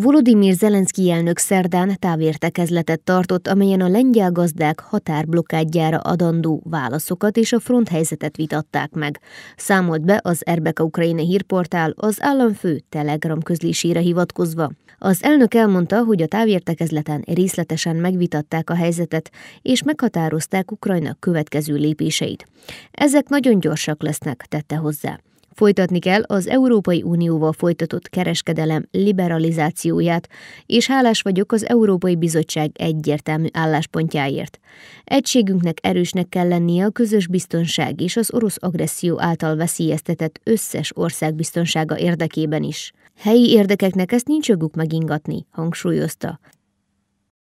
Volodymyr Zelenszky elnök szerdán távértekezletet tartott, amelyen a lengyel gazdák határblokádjára adandó válaszokat és a fronthelyzetet vitatták meg. Számolt be az Erbeka Ukrajna hírportál az államfő Telegram közlésére hivatkozva. Az elnök elmondta, hogy a távértekezleten részletesen megvitatták a helyzetet, és meghatározták Ukrajna következő lépéseit. Ezek nagyon gyorsak lesznek, tette hozzá. Folytatni kell az Európai Unióval folytatott kereskedelem liberalizációját, és hálás vagyok az Európai Bizottság egyértelmű álláspontjáért. Egységünknek erősnek kell lennie a közös biztonság és az orosz agresszió által veszélyeztetett összes ország biztonsága érdekében is. Helyi érdekeknek ezt nincs joguk megingatni, hangsúlyozta.